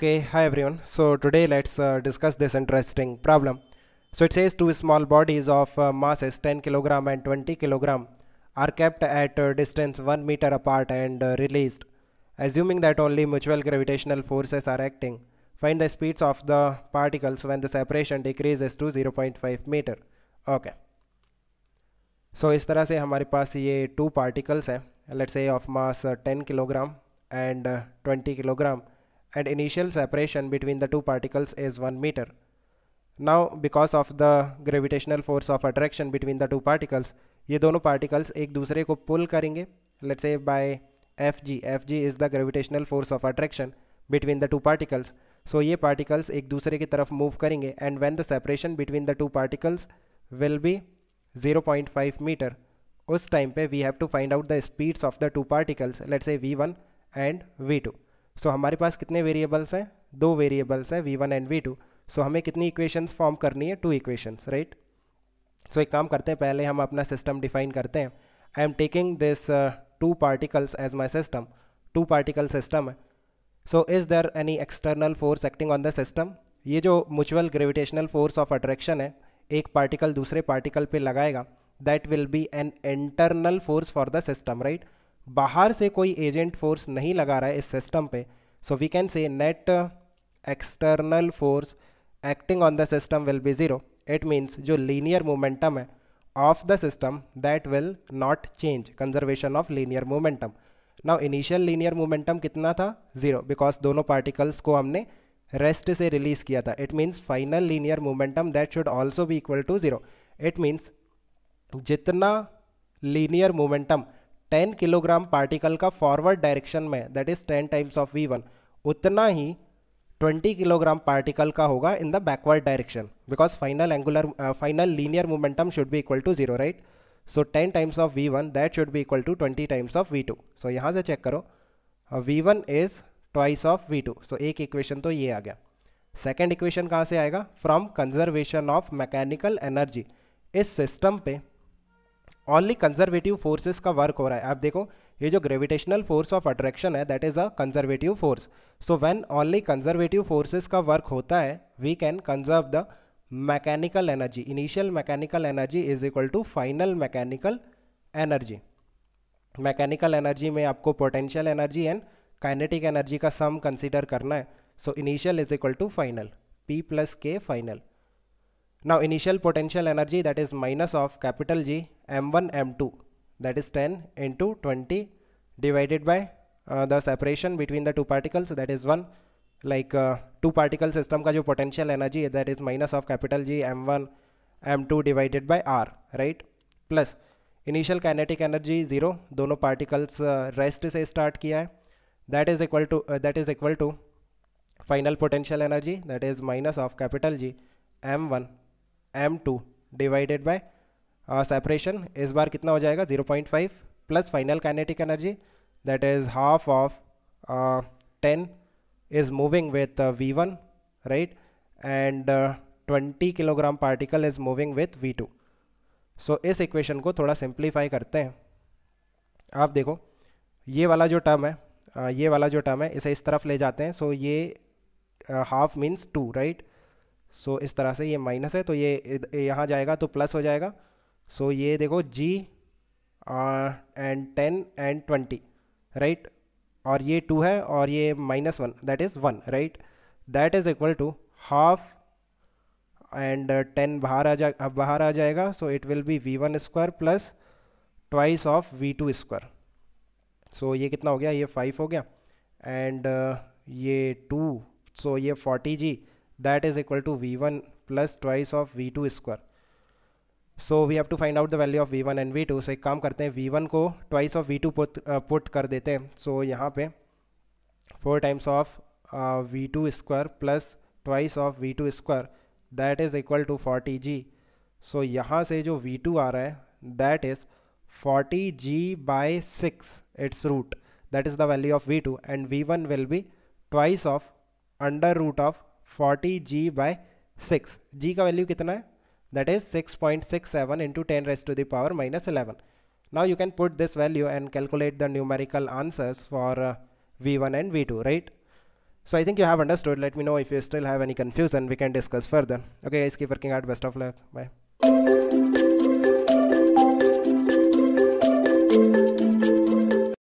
okay hi everyone so today let's uh, discuss this interesting problem so it says two small bodies of uh, masses 10 kilogram and 20 kilogram are kept at a uh, distance 1 meter apart and uh, released assuming that only mutual gravitational forces are acting find the speeds of the particles when the separation decreases to 0.5 meter okay so so, इस तरह से हमारे पास two particles particles Let's say of mass uh, 10 kilogram and 20 kilogram and initial separation between the two particles is 1 meter. Now because of the gravitational force of attraction between the two particles ये दोनों particles एक दूसरे को pull करेंगे let's say by Fg. Fg is the gravitational force of attraction between the two particles. So ये particles एक दूसरे की तरफ move करेंगे and when the separation between the two particles will be 0.5 meter. उस time पे we have to find out the speeds of the two particles let's say v1 and v2. So so, हमारे पास कितने variables हैं दो variables हैं V one and V two so हमें कितनी equations form करनी है टू इक्वेशंस राइट सो एक काम करते हैं पहले हम अपना सिस्टम डिफाइन करते हैं I am taking this two particles as my system two particle system है so is there any external force acting on the system ये जो mutual gravitational force of attraction है एक पार्टिकल दूसरे पार्टिकल पे लगाएगा that will be an internal force for the system right बाहर से कोई एजेंट फोर्स नहीं लगा रहा है इस सिस्टम पे So we can say net external force acting on the system will be zero. It means jo linear momentum hai of the system that will not change conservation of linear momentum. Now initial linear momentum kitna tha zero because dono particles ko humne rest se release kiya tha it means final linear momentum that should also be equal to zero it means jitna linear momentum 10 kilogram particle का forward direction में that is 10 times of v one उतना ही 20 kilogram particle का होगा in the backward direction because final angular final linear momentum should भी equal to zero right so 10 times of v one that should भी equal to 20 times of v two so यहाँ से check करो v one is twice of v two so एक equation तो ये आ गया second equation कहाँ से आएगा from conservation of mechanical energy इस सिस्टम पे ओनली कंजर्वेटिव फोर्सेस का वर्क हो रहा है आप देखो ये जो ग्रेविटेशनल फोर्स ऑफ अट्रैक्शन है that is a conservative force so when only conservative forces का वर्क होता है we can conserve the mechanical energy initial mechanical energy is equal to final mechanical energy mechanical energy में आपको potential energy and kinetic energy का sum consider करना है so initial is equal to final P plus K final Now initial potential energy that is minus of capital G m1 m2 that is 10 into 20 divided by uh, the separation between the two particles that is 1 like uh, two particle system ka jo potential energy that is minus of capital G m1 m2 divided by r right plus initial kinetic energy 0 दोनों particles uh, rest से start किया है that is equal to uh, that is equal to final potential energy that is minus of capital G m1 m two divided by separation इस बार कितना हो जाएगा zero point five plus final kinetic energy that is half of ten is moving with v one right and twenty kilogram particle is moving with v two so इस equation को थोड़ा simplify करते हैं आप देखो ये वाला जो टर्म है uh, ये वाला जो टर्म है इसे इस तरफ ले जाते हैं सो ये half means two right so इस तरह से ये माइनस है तो ये यहाँ जाएगा तो प्लस हो जाएगा सो ये देखो G and ten and twenty right और ये टू है और ये minus one that is one right that is equal to half and ten बाहर आ जा बाहर आ जाएगा so it will be v one square plus twice of v two square so ये कितना हो गया ये फाइव हो गया एंड uh, ये टू सो so ये forty G that is equal to v1 plus twice of v2 square so we have to find out the value of v1 and v2 so एक काम करते हैं v1 को twice of v two put put कर देते हैं so so, यहाँ पे four times of v two square plus twice of v two square that is equal to forty G so यहाँ से जो वी टू आ रहा है that is forty G by six its root that is the value of v two and v one will be twice of under root of Forty G by six. g का value कितना है That is six point six seven into ten raised to the power minus eleven. now you can put this value and calculate the numerical answers for uh, v1 and v2 right so i think you have understood let me know if you still have any confusion we can discuss further okay guys keep working hard best of luck bye